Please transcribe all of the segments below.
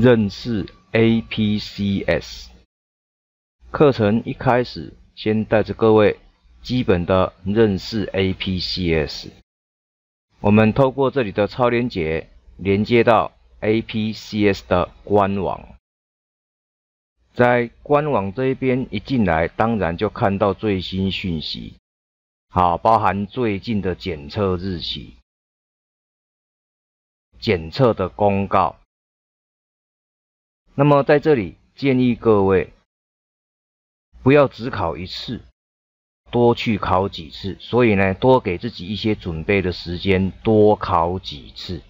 认识 APCS 课程一开始，先带着各位基本的认识 APCS。我们透过这里的超链接连接到 APCS 的官网，在官网这一边一进来，当然就看到最新讯息，好，包含最近的检测日期、检测的公告。那么在这里建议各位不要只考一次，多去考几次。所以呢，多给自己一些准备的时间，多考几次，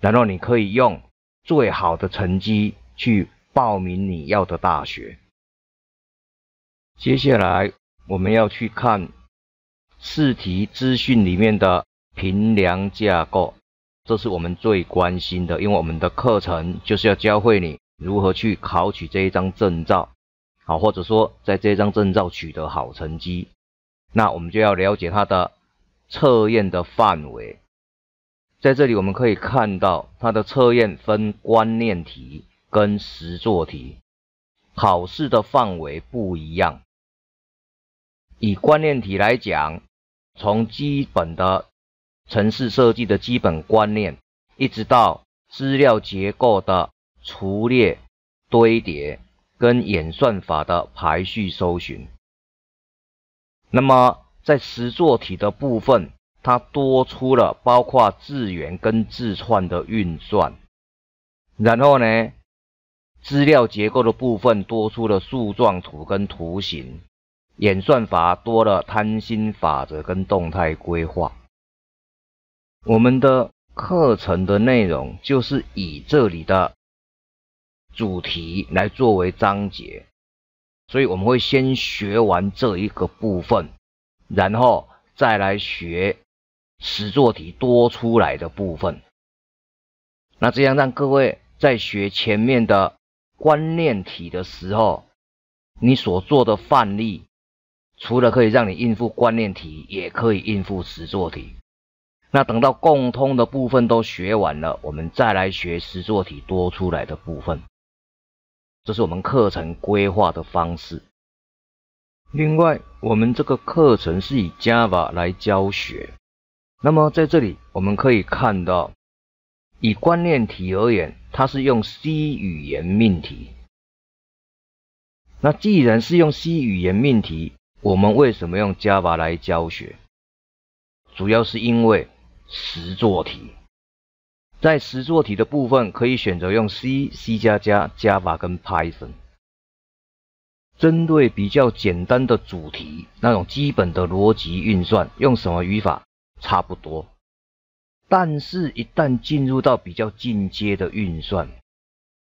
然后你可以用最好的成绩去报名你要的大学。接下来我们要去看试题资讯里面的评量架构，这是我们最关心的，因为我们的课程就是要教会你。如何去考取这一张证照？好，或者说在这张证照取得好成绩，那我们就要了解它的测验的范围。在这里我们可以看到，它的测验分观念题跟实作题，考试的范围不一样。以观念题来讲，从基本的城市设计的基本观念，一直到资料结构的。除列、堆叠跟演算法的排序搜寻。那么在实作题的部分，它多出了包括字元跟字串的运算。然后呢，资料结构的部分多出了树状图跟图形。演算法多了贪心法则跟动态规划。我们的课程的内容就是以这里的。主题来作为章节，所以我们会先学完这一个部分，然后再来学实做题多出来的部分。那这样让各位在学前面的观念题的时候，你所做的范例，除了可以让你应付观念题，也可以应付实做题。那等到共通的部分都学完了，我们再来学实做题多出来的部分。这是我们课程规划的方式。另外，我们这个课程是以 Java 来教学。那么在这里，我们可以看到，以观念题而言，它是用 C 语言命题。那既然是用 C 语言命题，我们为什么用 Java 来教学？主要是因为实做题。在实作题的部分，可以选择用 C、C 加加、加法跟 Python。针对比较简单的主题，那种基本的逻辑运算，用什么语法差不多。但是，一旦进入到比较进阶的运算，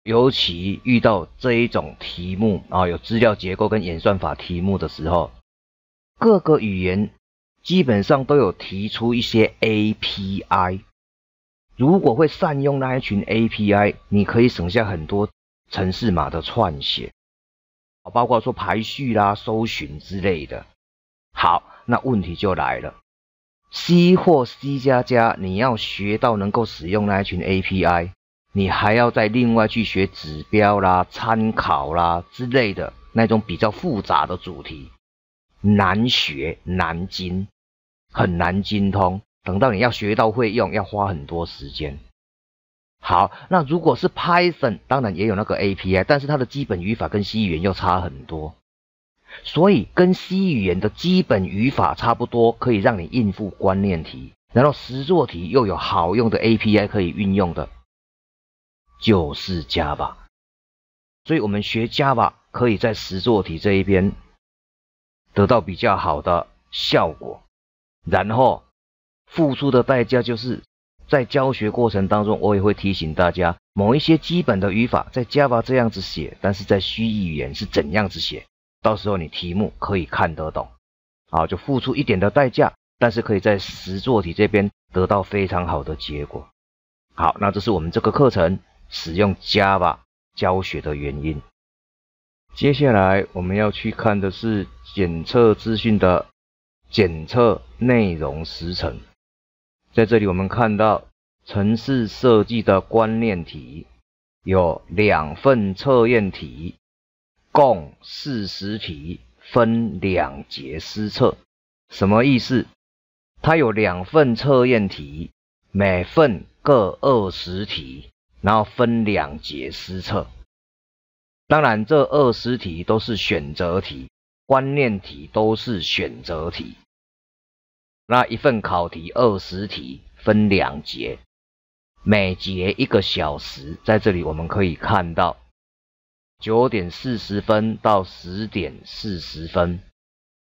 尤其遇到这一种题目啊，有资料结构跟演算法题目的时候，各个语言基本上都有提出一些 API。如果会善用那一群 API，你可以省下很多程式码的串写，包括说排序啦、搜寻之类的。好，那问题就来了，C 或 C 加加，你要学到能够使用那一群 API，你还要再另外去学指标啦、参考啦之类的那种比较复杂的主题，难学难精，很难精通。等到你要学到会用，要花很多时间。好，那如果是 Python，当然也有那个 API，但是它的基本语法跟 C 语言又差很多，所以跟 C 语言的基本语法差不多，可以让你应付观念题。然后实作题又有好用的 API 可以运用的，就是 Java。所以，我们学 Java 可以在实作题这一边得到比较好的效果，然后。付出的代价就是在教学过程当中，我也会提醒大家，某一些基本的语法在 Java 这样子写，但是在虚拟语言是怎样子写，到时候你题目可以看得懂，啊，就付出一点的代价，但是可以在实做题这边得到非常好的结果。好，那这是我们这个课程使用 Java 教学的原因。接下来我们要去看的是检测资讯的检测内容时程。在这里，我们看到城市设计的观念题有两份测验题，共四十题，分两节施测。什么意思？它有两份测验题，每份各二十题，然后分两节施测。当然，这二十题都是选择题，观念题都是选择题。那一份考题二十题分两节，每节一个小时。在这里我们可以看到，九点四十分到十点四十分，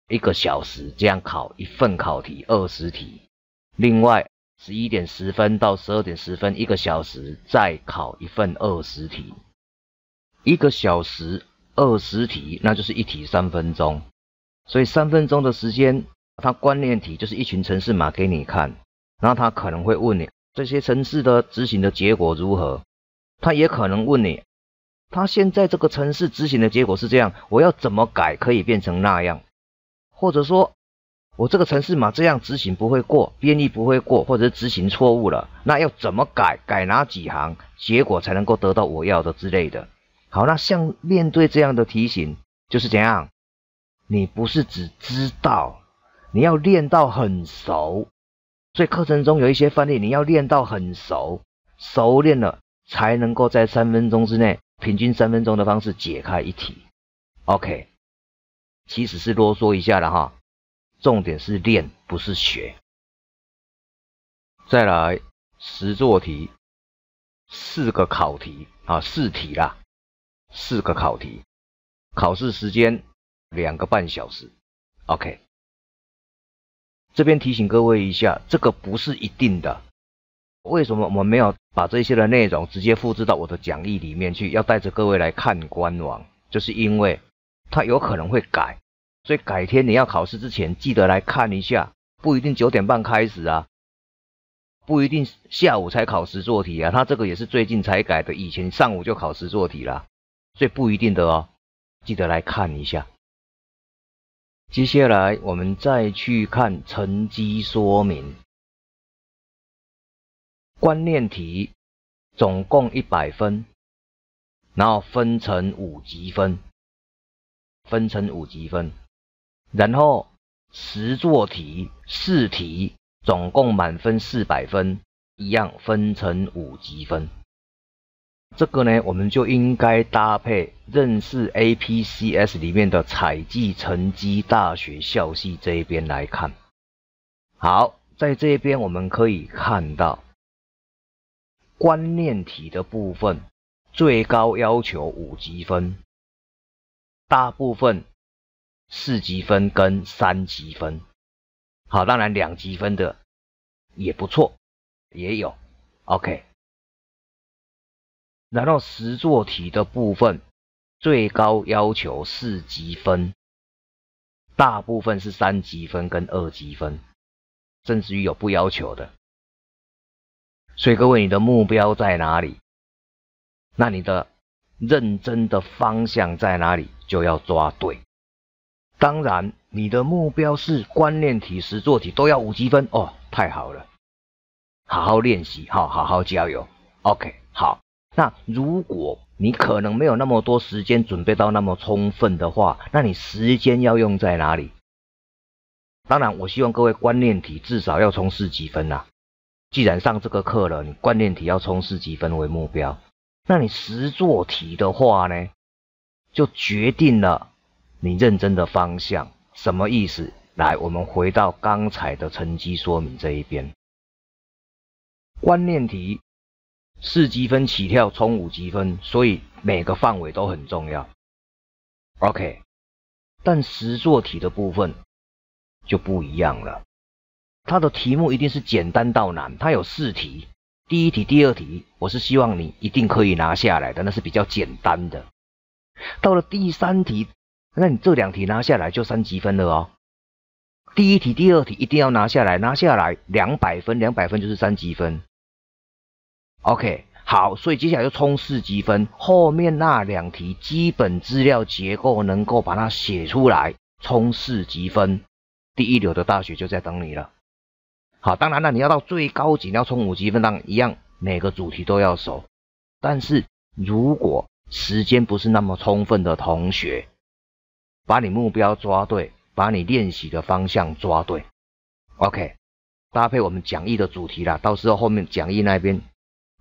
一个小时这样考一份考题二十题。另外，十一点十分到十二点十分，一个小时再考一份二十题，一个小时二十题，那就是一题三分钟。所以三分钟的时间。他观念题就是一群城市码给你看，然后他可能会问你这些城市的执行的结果如何，他也可能问你，他现在这个城市执行的结果是这样，我要怎么改可以变成那样？或者说，我这个城市码这样执行不会过，编译不会过，或者是执行错误了，那要怎么改？改哪几行？结果才能够得到我要的之类的。好，那像面对这样的提醒，就是怎样？你不是只知道。你要练到很熟，所以课程中有一些范例，你要练到很熟，熟练了才能够在三分钟之内，平均三分钟的方式解开一题。OK，其实是啰嗦一下了哈，重点是练，不是学。再来十做题，四个考题啊，四题啦，四个考题，考试时间两个半小时。OK。这边提醒各位一下，这个不是一定的。为什么我们没有把这些的内容直接复制到我的讲义里面去？要带着各位来看官网，就是因为它有可能会改。所以改天你要考试之前，记得来看一下，不一定九点半开始啊，不一定下午才考试做题啊。它这个也是最近才改的，以前上午就考试做题了，所以不一定的哦，记得来看一下。接下来我们再去看成绩说明。观念题总共一百分，然后分成五级分，分成五级分。然后实做题四题，总共满分四百分，一样分成五级分。这个呢，我们就应该搭配认识 APCS 里面的采集成绩大学校系这一边来看。好，在这边我们可以看到观念题的部分，最高要求五级分，大部分四级分跟三级分。好，当然两级分的也不错，也有。OK。然后实做题的部分，最高要求四级分，大部分是三级分跟二级分，甚至于有不要求的。所以各位，你的目标在哪里？那你的认真的方向在哪里？就要抓对。当然，你的目标是观念题、实做题都要五级分哦，太好了，好好练习，好好加油。OK，好。那如果你可能没有那么多时间准备到那么充分的话，那你时间要用在哪里？当然，我希望各位观念题至少要冲四几分啦。既然上这个课了，你观念题要冲四几分为目标，那你实做题的话呢，就决定了你认真的方向。什么意思？来，我们回到刚才的成绩说明这一边，观念题。四积分起跳冲五积分，所以每个范围都很重要。OK，但实作题的部分就不一样了。它的题目一定是简单到难，它有四题，第一题、第二题，我是希望你一定可以拿下来的，那是比较简单的。到了第三题，那你这两题拿下来就三积分了哦。第一题、第二题一定要拿下来，拿下来两百分，两百分就是三积分。OK，好，所以接下来就冲四积分，后面那两题基本资料结构能够把它写出来，冲四积分，第一流的大学就在等你了。好，当然了，你要到最高级，你要冲五积分，当然一样，每个主题都要熟。但是如果时间不是那么充分的同学，把你目标抓对，把你练习的方向抓对。OK，搭配我们讲义的主题啦，到时候后面讲义那边。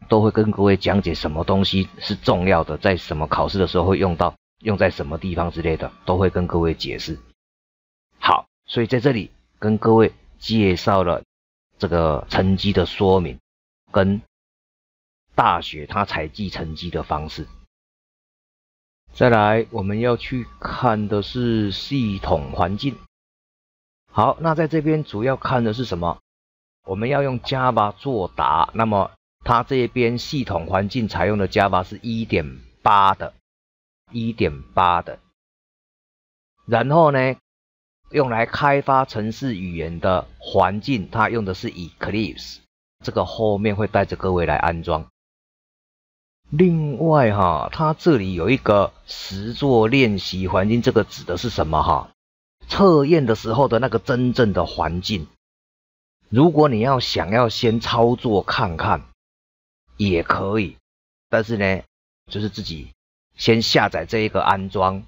都会跟各位讲解什么东西是重要的，在什么考试的时候会用到，用在什么地方之类的，都会跟各位解释。好，所以在这里跟各位介绍了这个成绩的说明跟大学它采集成绩的方式。再来，我们要去看的是系统环境。好，那在这边主要看的是什么？我们要用 Java 作答，那么。它这边系统环境采用的 Java 是1.8的，1.8的。然后呢，用来开发城市语言的环境，它用的是 Eclipse。这个后面会带着各位来安装。另外哈，它这里有一个实作练习环境，这个指的是什么哈？测验的时候的那个真正的环境。如果你要想要先操作看看。也可以，但是呢，就是自己先下载这一个安装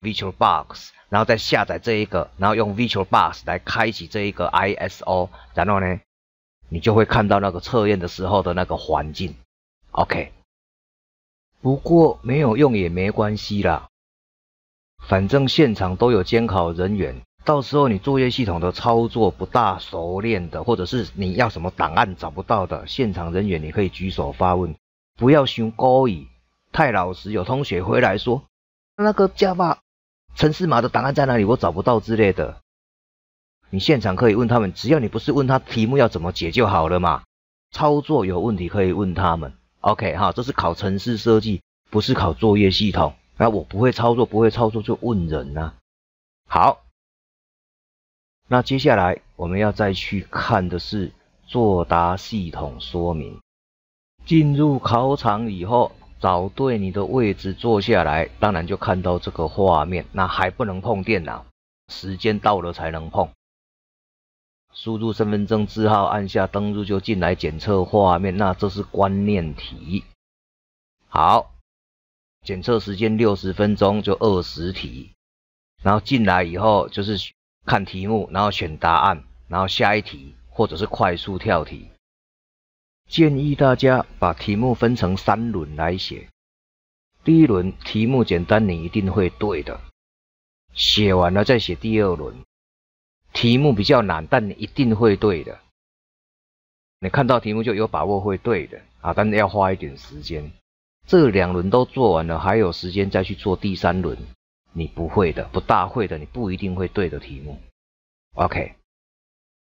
VirtualBox，然后再下载这一个，然后用 VirtualBox 来开启这一个 ISO，然后呢，你就会看到那个测验的时候的那个环境。OK，不过没有用也没关系啦，反正现场都有监考人员。到时候你作业系统的操作不大熟练的，或者是你要什么档案找不到的，现场人员你可以举手发问，不要想高以太老实。有同学回来说，那个加 a 城市码的档案在哪里？我找不到之类的。你现场可以问他们，只要你不是问他题目要怎么解就好了嘛。操作有问题可以问他们。OK 哈，这是考城市设计，不是考作业系统。那我不会操作，不会操作就问人啊。好。那接下来我们要再去看的是作答系统说明。进入考场以后，找对你的位置坐下来，当然就看到这个画面。那还不能碰电脑，时间到了才能碰。输入身份证字号，按下登录就进来检测画面。那这是观念题。好，检测时间六十分钟，就二十题。然后进来以后就是。看题目，然后选答案，然后下一题，或者是快速跳题。建议大家把题目分成三轮来写。第一轮题目简单，你一定会对的。写完了再写第二轮，题目比较难，但你一定会对的。你看到题目就有把握会对的啊，但是要花一点时间。这两轮都做完了，还有时间再去做第三轮。你不会的，不大会的，你不一定会对的题目。OK，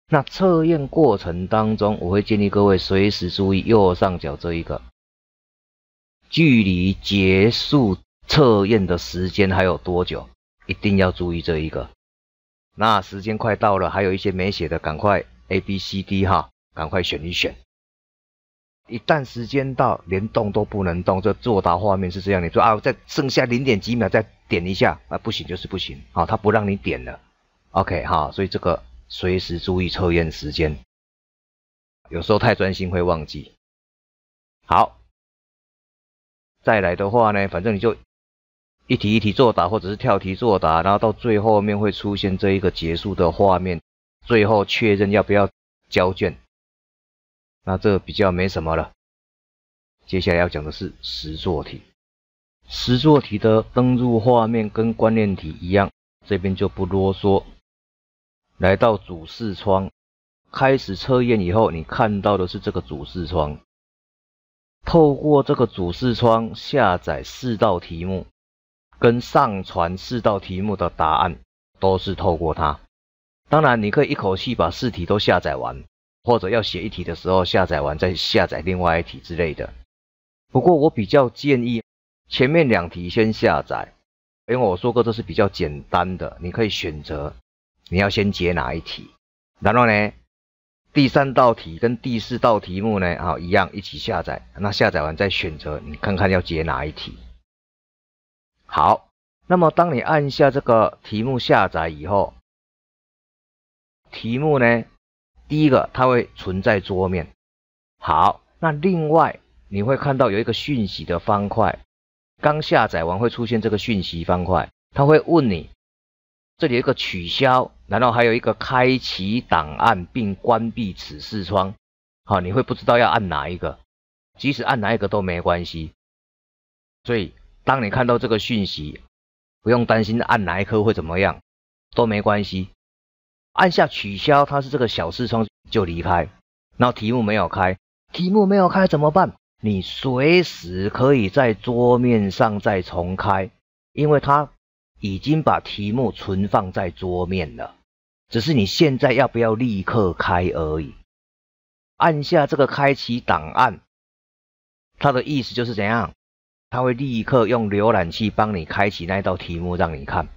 那测验过程当中，我会建议各位随时注意右上角这一个，距离结束测验的时间还有多久，一定要注意这一个。那时间快到了，还有一些没写的，赶快 A、B、C、D 哈，赶快选一选。一旦时间到，连动都不能动，这作答画面是这样。你说啊，再剩下零点几秒再点一下啊，不行就是不行，好，他不让你点了。OK 哈，所以这个随时注意测验时间，有时候太专心会忘记。好，再来的话呢，反正你就一题一题作答，或者是跳题作答，然后到最后面会出现这一个结束的画面，最后确认要不要交卷。那这比较没什么了。接下来要讲的是实做题。实做题的登入画面跟观念题一样，这边就不啰嗦。来到主视窗，开始测验以后，你看到的是这个主视窗。透过这个主视窗下载四道题目，跟上传四道题目的答案都是透过它。当然，你可以一口气把试题都下载完。或者要写一题的时候，下载完再下载另外一题之类的。不过我比较建议前面两题先下载，因为我说过这是比较简单的，你可以选择你要先解哪一题。然后呢，第三道题跟第四道题目呢，啊，一样一起下载。那下载完再选择，你看看要解哪一题。好，那么当你按下这个题目下载以后，题目呢？第一个，它会存在桌面。好，那另外你会看到有一个讯息的方块，刚下载完会出现这个讯息方块，它会问你这里一个取消，然后还有一个开启档案并关闭此视窗。好，你会不知道要按哪一个，即使按哪一个都没关系。所以当你看到这个讯息，不用担心按哪一颗会怎么样，都没关系。按下取消，它是这个小视窗就离开，然后题目没有开，题目没有开怎么办？你随时可以在桌面上再重开，因为它已经把题目存放在桌面了，只是你现在要不要立刻开而已。按下这个开启档案，它的意思就是怎样？它会立刻用浏览器帮你开启那道题目让你看。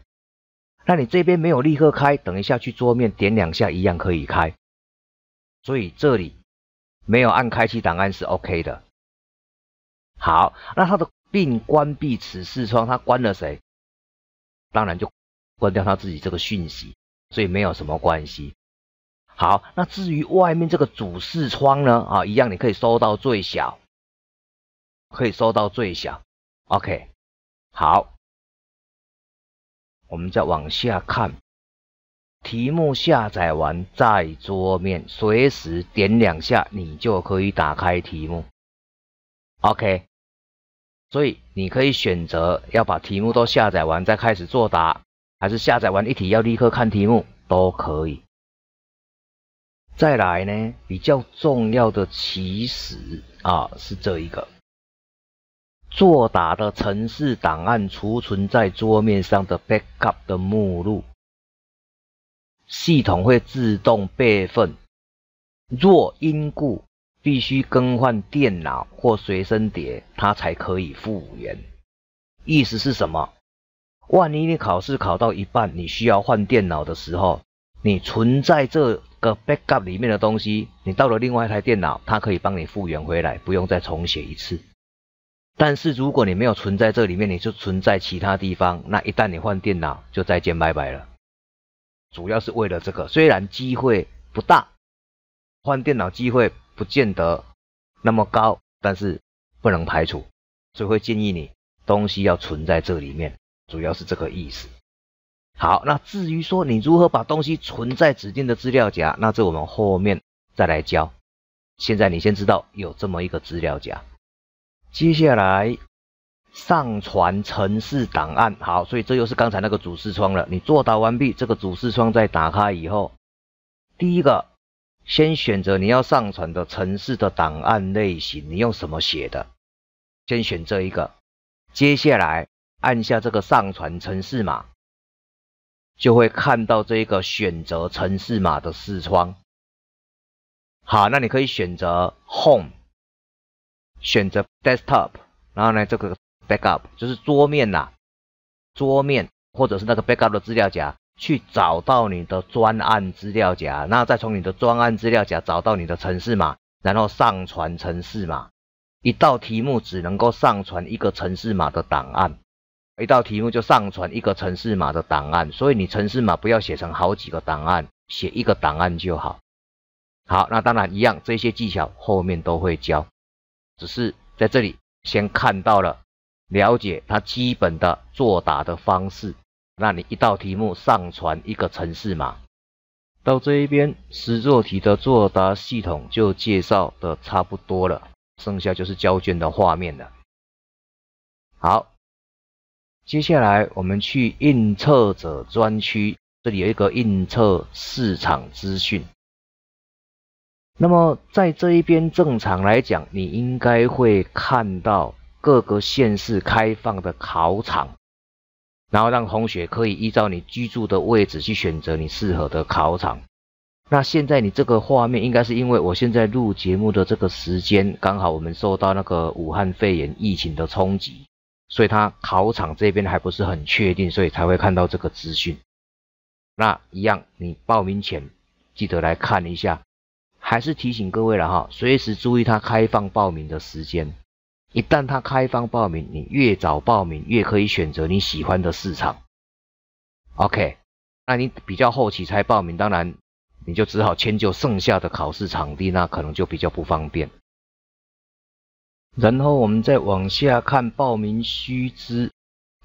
那你这边没有立刻开，等一下去桌面点两下一样可以开，所以这里没有按开启档案是 OK 的。好，那它的并关闭此视窗，它关了谁？当然就关掉他自己这个讯息，所以没有什么关系。好，那至于外面这个主视窗呢？啊，一样你可以收到最小，可以收到最小。OK，好。我们再往下看，题目下载完在桌面，随时点两下，你就可以打开题目。OK，所以你可以选择要把题目都下载完再开始作答，还是下载完一题要立刻看题目，都可以。再来呢，比较重要的其实啊是这一个。作答的城市档案储存在桌面上的 backup 的目录，系统会自动备份。若因故必须更换电脑或随身碟，它才可以复原。意思是什么？万一你考试考到一半，你需要换电脑的时候，你存在这个 backup 里面的东西，你到了另外一台电脑，它可以帮你复原回来，不用再重写一次。但是如果你没有存在这里面，你就存在其他地方。那一旦你换电脑，就再见拜拜了。主要是为了这个，虽然机会不大，换电脑机会不见得那么高，但是不能排除，所以会建议你东西要存在这里面，主要是这个意思。好，那至于说你如何把东西存在指定的资料夹，那这我们后面再来教。现在你先知道有这么一个资料夹。接下来上传城市档案，好，所以这又是刚才那个主视窗了。你作答完毕，这个主视窗再打开以后，第一个先选择你要上传的城市的档案类型，你用什么写的，先选这一个。接下来按下这个上传城市码，就会看到这个选择城市码的视窗。好，那你可以选择 Home。选择 desktop，然后呢，这个 backup 就是桌面呐，桌面或者是那个 backup 的资料夹，去找到你的专案资料夹，那再从你的专案资料夹找到你的城市码，然后上传城市码。一道题目只能够上传一个城市码的档案，一道题目就上传一个城市码的档案，所以你城市码不要写成好几个档案，写一个档案就好。好，那当然一样，这些技巧后面都会教。只是在这里先看到了、了解它基本的作答的方式。那你一道题目上传一个城市码，到这一边，师作题的作答系统就介绍的差不多了，剩下就是交卷的画面了。好，接下来我们去应测者专区，这里有一个应测市场资讯。那么在这一边正常来讲，你应该会看到各个县市开放的考场，然后让同学可以依照你居住的位置去选择你适合的考场。那现在你这个画面，应该是因为我现在录节目的这个时间，刚好我们受到那个武汉肺炎疫情的冲击，所以它考场这边还不是很确定，所以才会看到这个资讯。那一样，你报名前记得来看一下。还是提醒各位了哈，随时注意它开放报名的时间。一旦它开放报名，你越早报名，越可以选择你喜欢的市场。OK，那你比较后期才报名，当然你就只好迁就剩下的考试场地，那可能就比较不方便。然后我们再往下看报名须知，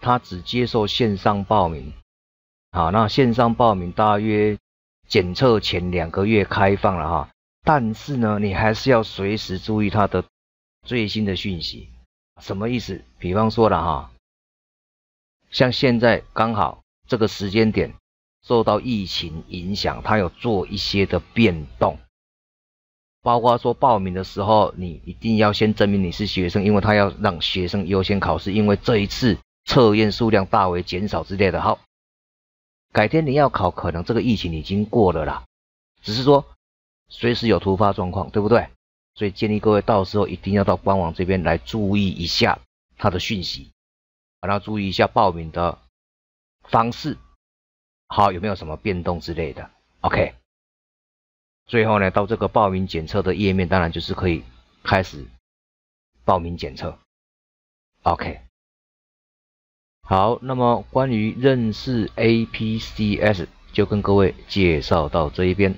它只接受线上报名。好，那线上报名大约检测前两个月开放了哈。但是呢，你还是要随时注意它的最新的讯息。什么意思？比方说了哈，像现在刚好这个时间点受到疫情影响，它有做一些的变动，包括说报名的时候，你一定要先证明你是学生，因为他要让学生优先考试，因为这一次测验数量大为减少之类的。好，改天你要考，可能这个疫情已经过了啦，只是说。随时有突发状况，对不对？所以建议各位到时候一定要到官网这边来注意一下它的讯息，然后注意一下报名的方式，好，有没有什么变动之类的？OK。最后呢，到这个报名检测的页面，当然就是可以开始报名检测。OK。好，那么关于认识 APCS，就跟各位介绍到这一边。